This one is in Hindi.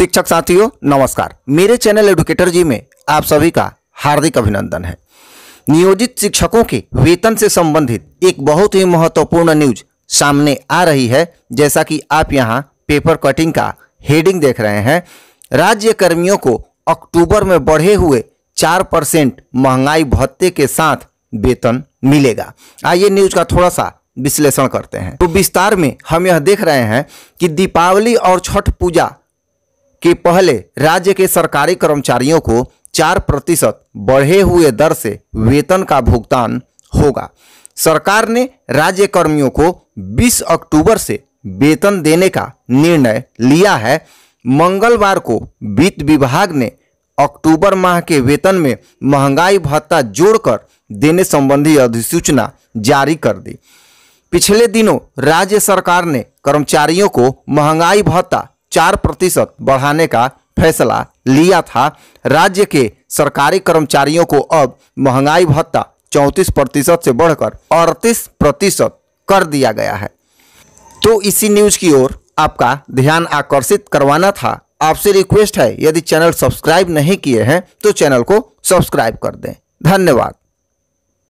शिक्षक साथियों नमस्कार मेरे चैनल एडुकेटर जी में आप सभी का हार्दिक अभिनंदन है नियोजित शिक्षकों के वेतन से संबंधित एक बहुत ही महत्वपूर्ण न्यूज सामने आ रही है जैसा कि आप यहां पेपर कटिंग का हेडिंग देख रहे हैं राज्य कर्मियों को अक्टूबर में बढ़े हुए चार परसेंट महंगाई भत्ते के साथ वेतन मिलेगा आइए न्यूज का थोड़ा सा विश्लेषण करते हैं तो विस्तार में हम यह देख रहे हैं कि दीपावली और छठ पूजा कि पहले राज्य के सरकारी कर्मचारियों को चार प्रतिशत बढ़े हुए दर से वेतन का भुगतान होगा सरकार ने राज्य कर्मियों को 20 अक्टूबर से वेतन देने का निर्णय लिया है मंगलवार को वित्त विभाग ने अक्टूबर माह के वेतन में महंगाई भत्ता जोड़कर देने संबंधी अधिसूचना जारी कर दी पिछले दिनों राज्य सरकार ने कर्मचारियों को महंगाई भत्ता चार प्रतिशत बढ़ाने का फैसला लिया था राज्य के सरकारी कर्मचारियों को अब महंगाई भत्ता चौंतीस प्रतिशत से बढ़कर अड़तीस प्रतिशत कर दिया गया है तो इसी न्यूज की ओर आपका ध्यान आकर्षित करवाना था आपसे रिक्वेस्ट है यदि चैनल सब्सक्राइब नहीं किए हैं तो चैनल को सब्सक्राइब कर दें धन्यवाद